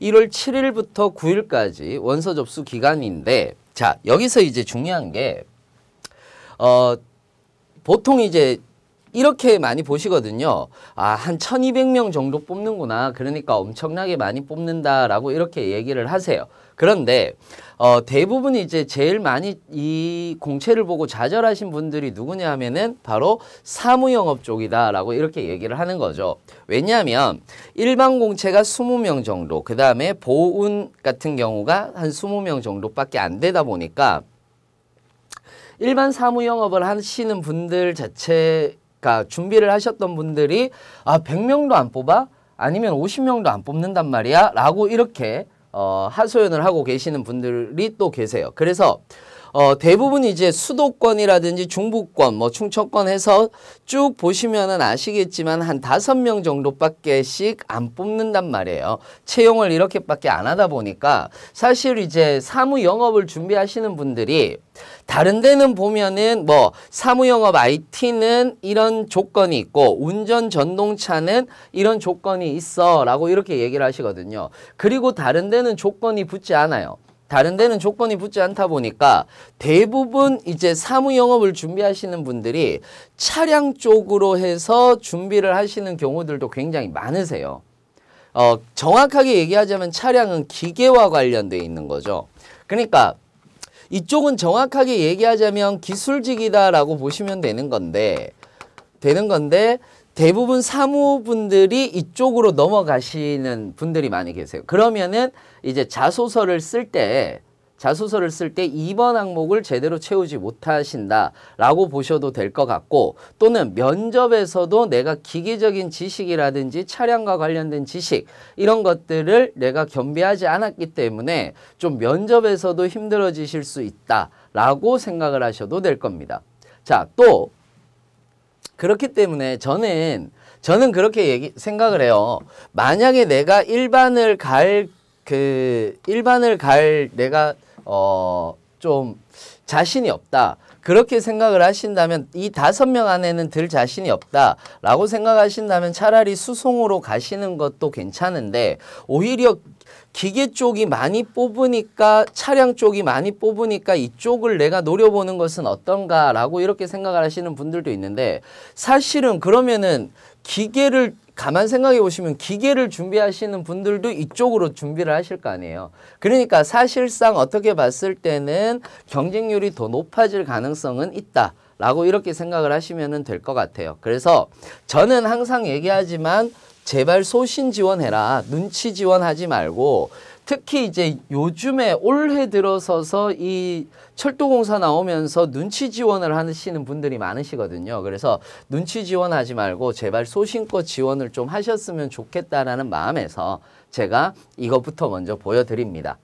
1월 7일부터 9일까지 원서 접수 기간인데 자 여기서 이제 중요한 게 어, 보통 이제 이렇게 많이 보시거든요. 아, 한 1200명 정도 뽑는구나. 그러니까 엄청나게 많이 뽑는다라고 이렇게 얘기를 하세요. 그런데 어, 대부분 이제 제일 많이 이 공채를 보고 좌절하신 분들이 누구냐 하면은 바로 사무영업 쪽이다라고 이렇게 얘기를 하는 거죠. 왜냐하면 일반 공채가 20명 정도, 그 다음에 보훈 같은 경우가 한 20명 정도밖에 안 되다 보니까 일반 사무영업을 하시는 분들 자체 그러니까 준비를 하셨던 분들이 아 100명도 안 뽑아? 아니면 50명도 안 뽑는단 말이야? 라고 이렇게 어, 하소연을 하고 계시는 분들이 또 계세요. 그래서 어, 대부분 이제 수도권이라든지 중부권, 뭐 충청권 해서 쭉 보시면은 아시겠지만 한 다섯 명 정도밖에씩 안 뽑는단 말이에요. 채용을 이렇게밖에 안 하다 보니까 사실 이제 사무 영업을 준비하시는 분들이 다른 데는 보면은 뭐 사무영업 IT는 이런 조건이 있고 운전 전동차는 이런 조건이 있어 라고 이렇게 얘기를 하시거든요. 그리고 다른 데는 조건이 붙지 않아요. 다른 데는 조건이 붙지 않다 보니까 대부분 이제 사무 영업을 준비하시는 분들이 차량 쪽으로 해서 준비를 하시는 경우들도 굉장히 많으세요. 어, 정확하게 얘기하자면 차량은 기계와 관련되어 있는 거죠. 그러니까 이쪽은 정확하게 얘기하자면 기술직이다라고 보시면 되는 건데 되는 건데 대부분 사무분들이 이쪽으로 넘어가시는 분들이 많이 계세요. 그러면은 이제 자소서를 쓸 때 자소서를 쓸 때 2번 항목을 제대로 채우지 못하신다라고 보셔도 될 것 같고 또는 면접에서도 내가 기계적인 지식이라든지 차량과 관련된 지식 이런 것들을 내가 겸비하지 않았기 때문에 좀 면접에서도 힘들어지실 수 있다라고 생각을 하셔도 될 겁니다. 자, 또 그렇기 때문에 저는 저는 그렇게 얘기, 생각을 해요. 만약에 내가 일반을 갈 그 일반을 갈 내가 어좀 자신이 없다. 그렇게 생각을 하신다면 이 다섯 명 안에는 들 자신이 없다라고 생각하신다면 차라리 수송으로 가시는 것도 괜찮은데 오히려 기계 쪽이 많이 뽑으니까 차량 쪽이 많이 뽑으니까 이쪽을 내가 노려보는 것은 어떤가라고 이렇게 생각을 하시는 분들도 있는데 사실은 그러면은 기계를 가만 생각해 보시면 기계를 준비하시는 분들도 이쪽으로 준비를 하실 거 아니에요. 그러니까 사실상 어떻게 봤을 때는 경쟁률이 더 높아질 가능성은 있다. 라고 이렇게 생각을 하시면 될 것 같아요. 그래서 저는 항상 얘기하지만 제발 소신 지원해라. 눈치 지원하지 말고 특히 이제 요즘에 올해 들어서서 이 철도공사 나오면서 눈치 지원을 하시는 분들이 많으시거든요. 그래서 눈치 지원하지 말고 제발 소신껏 지원을 좀 하셨으면 좋겠다라는 마음에서 제가 이것부터 먼저 보여드립니다.